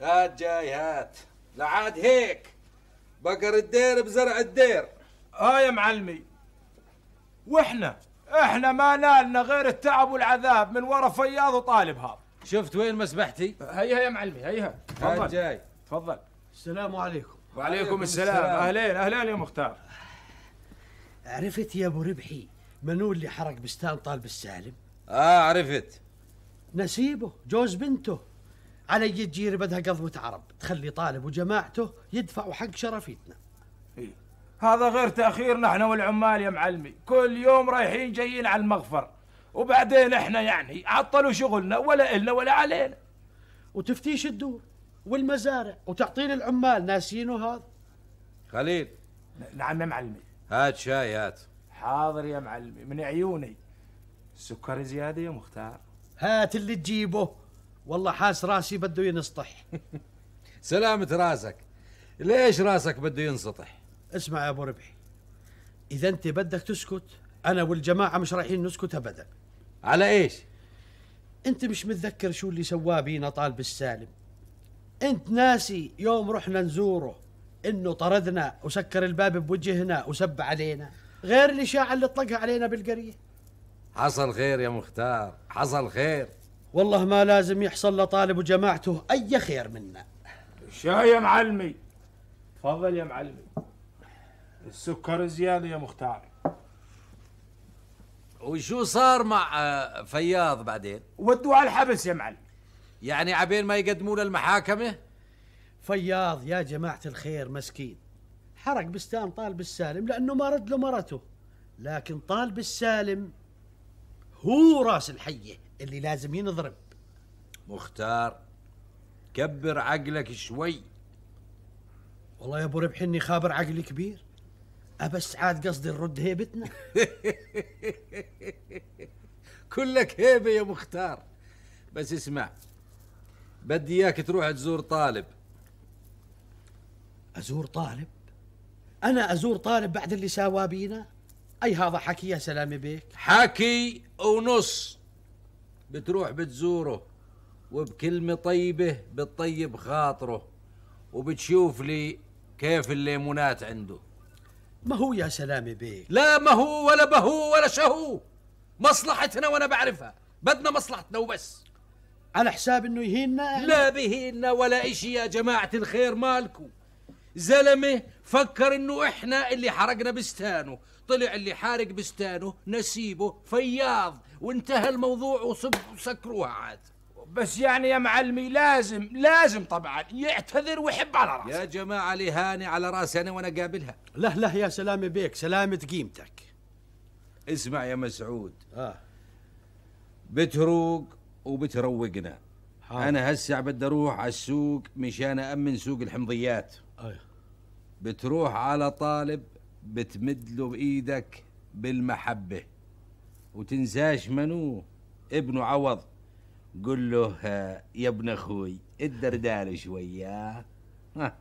هات جاي هات لا عاد هيك بقر الدير بزرع الدير اه يا معلمي واحنا احنا ما نالنا غير التعب والعذاب من ورا فياض وطالب هذا شفت وين مسبحتي؟ هيها يا معلمي هيها تفضل جاي تفضل السلام عليكم وعليكم السلام. السلام اهلين اهلين يا مختار عرفت يا ابو ربحي منو اللي حرق بستان طالب السالم؟ اه عرفت نسيبه جوز بنته على جير بدها قضمة عرب تخلي طالب وجماعته يدفعوا حق شرفيتنا إيه؟ هذا غير تأخيرنا احنا والعمال يا معلمي كل يوم رايحين جايين على المغفر وبعدين احنا يعني عطلوا شغلنا ولا إلنا ولا علينا وتفتيش الدور والمزارع وتعطيل العمال ناسينه هذا خليل نعم يا معلمي هات شاي هات حاضر يا معلمي من عيوني سكر زيادة يا مختار هات اللي تجيبه والله حاس راسي بده ينسطح سلامة راسك ليش راسك بده ينسطح اسمع يا ابو ربحي اذا انت بدك تسكت انا والجماعه مش رايحين نسكت ابدا على ايش انت مش متذكر شو اللي سواه بينا طالب السالم انت ناسي يوم رحنا نزوره انه طردنا وسكر الباب بوجهنا وسب علينا غير الاشاعه اللي طلقها علينا بالقريه حصل خير يا مختار حصل خير والله ما لازم يحصل لطالب وجماعته أي خير منا شاي يا معلمي تفضل يا معلمي السكر زيادة يا مختار وشو صار مع آه، فياض بعدين؟ ودوه على الحبس يا معلم يعني عبين ما يقدموا المحاكمة؟ فياض يا جماعة الخير مسكين حرق بستان طالب السالم لأنه ما رد له مرته لكن طالب السالم هو راس الحية اللي لازم ينضرب مختار كبر عقلك شوي والله يا ابو ربح اني خابر عقلي كبير أبس عاد قصدي نرد هيبتنا كلك هيبه يا مختار بس اسمع بدي اياك تروح تزور طالب ازور طالب انا ازور طالب بعد اللي ساوى بينا اي هذا حكي يا سلامي بيك حكي ونص بتروح بتزوره وبكلمة طيبة بتطيب خاطره وبتشوف لي كيف الليمونات عنده ما هو يا سلامي بيك لا ما هو ولا بهو ولا شهو مصلحتنا وانا بعرفها بدنا مصلحتنا وبس على حساب انه يهيننا لا بهيننا ولا اشي يا جماعة الخير مالكم زلمه فكر انه احنا اللي حرقنا بستانه طلع اللي حارق بستانه نسيبه فياض وانتهى الموضوع وصب وسكروها عاد بس يعني يا معلمي لازم لازم طبعا يعتذر ويحب على راسه يا جماعة لهاني على راسي أنا وأنا قابلها لا لا يا سلامة بيك سلامة قيمتك اسمع يا مسعود آه. بتروق وبتروقنا حاضر. أنا هسع بدي أروح على السوق مشان أأمن سوق الحمضيات أيوه. بتروح على طالب بتمد له بايدك بالمحبه وتنساش منو ابنه عوض قل له آه، يا ابن اخوي الدردال شويه ها